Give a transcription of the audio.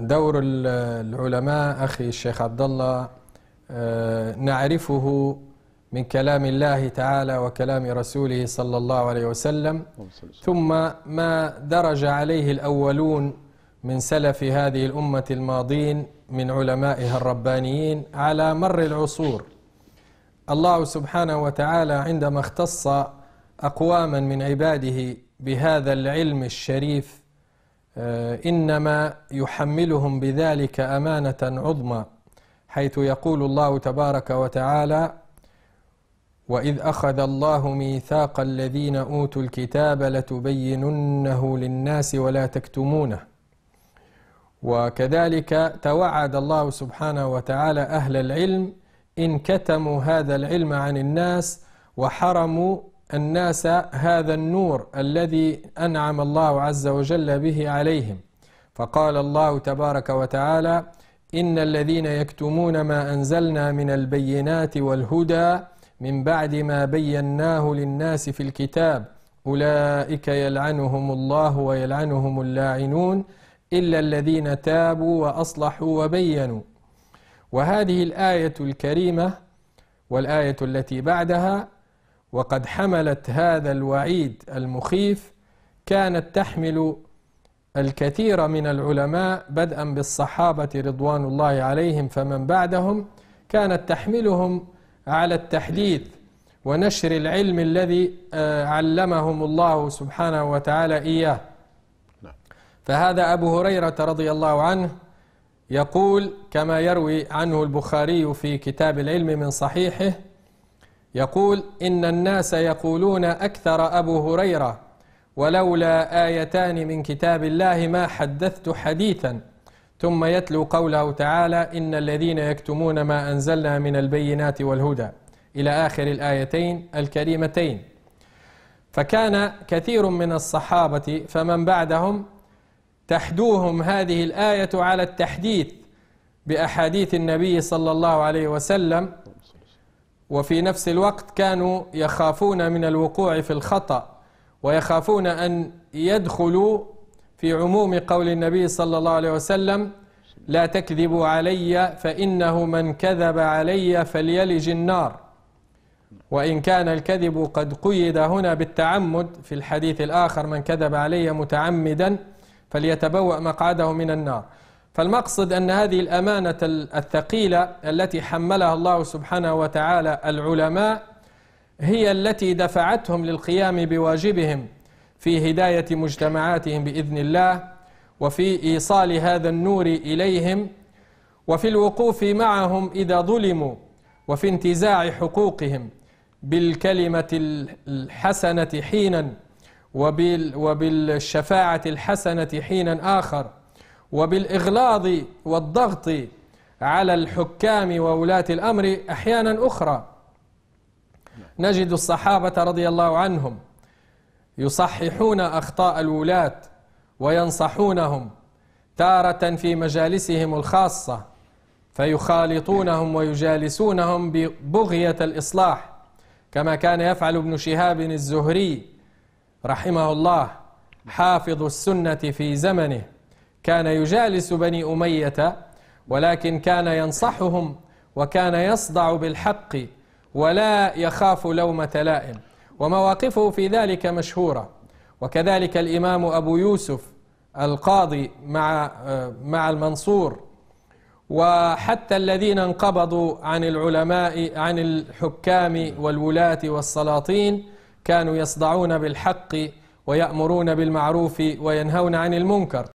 دور العلماء اخي الشيخ عبد الله آه، نعرفه من كلام الله تعالى وكلام رسوله صلى الله عليه وسلم ثم ما درج عليه الاولون من سلف هذه الامه الماضين من علمائها الربانيين على مر العصور الله سبحانه وتعالى عندما اختص اقواما من عباده بهذا العلم الشريف آه، إنما يحملهم بذلك أمانة عظمى حيث يقول الله تبارك وتعالى وإذ أخذ الله ميثاق الذين أوتوا الكتاب لتبيننه للناس ولا تكتمونه وكذلك توعد الله سبحانه وتعالى أهل العلم إن كتموا هذا العلم عن الناس وحرموا الناس هذا النور الذي أنعم الله عز وجل به عليهم فقال الله تبارك وتعالى إن الذين يكتمون ما أنزلنا من البينات والهدى من بعد ما بيناه للناس في الكتاب أولئك يلعنهم الله ويلعنهم اللاعنون إلا الذين تابوا وأصلحوا وبينوا وهذه الآية الكريمة والآية التي بعدها وقد حملت هذا الوعيد المخيف كانت تحمل الكثير من العلماء بدءا بالصحابة رضوان الله عليهم فمن بعدهم كانت تحملهم على التحديث ونشر العلم الذي آه، علمهم الله سبحانه وتعالى إياه نعم. فهذا أبو هريرة رضي الله عنه يقول كما يروي عنه البخاري في كتاب العلم من صحيحه يقول إن الناس يقولون أكثر أبو هريرة ولولا آيتان من كتاب الله ما حدثت حديثا ثم يتلو قوله تعالى إن الذين يكتمون ما أنزلنا من البينات والهدى إلى آخر الآيتين الكريمتين فكان كثير من الصحابة فمن بعدهم تحدوهم هذه الآية على التحديث بأحاديث النبي صلى الله عليه وسلم وفي نفس الوقت كانوا يخافون من الوقوع في الخطأ ويخافون أن يدخلوا في عموم قول النبي صلى الله عليه وسلم لا تكذبوا علي فإنه من كذب علي فليلج النار وإن كان الكذب قد قيد هنا بالتعمد في الحديث الآخر من كذب علي متعمدا فليتبوأ مقعده من النار فالمقصد أن هذه الأمانة الثقيلة التي حملها الله سبحانه وتعالى العلماء هي التي دفعتهم للقيام بواجبهم في هداية مجتمعاتهم بإذن الله وفي إيصال هذا النور إليهم وفي الوقوف معهم إذا ظلموا وفي انتزاع حقوقهم بالكلمة الحسنة حينا وبالشفاعة الحسنة حينا آخر وبالإغلاظ والضغط على الحكام وولاة الأمر أحيانا أخرى نجد الصحابة رضي الله عنهم يصححون أخطاء الولاة وينصحونهم تارة في مجالسهم الخاصة فيخالطونهم ويجالسونهم ببغية الإصلاح كما كان يفعل ابن شهاب الزهري رحمه الله حافظ السنة في زمنه كان يجالس بني أمية ولكن كان ينصحهم وكان يصدع بالحق ولا يخاف لومة لائم ومواقفه في ذلك مشهورة وكذلك الإمام أبو يوسف القاضي مع مع المنصور وحتى الذين انقبضوا عن العلماء عن الحكام والولاة والسلاطين كانوا يصدعون بالحق ويأمرون بالمعروف وينهون عن المنكر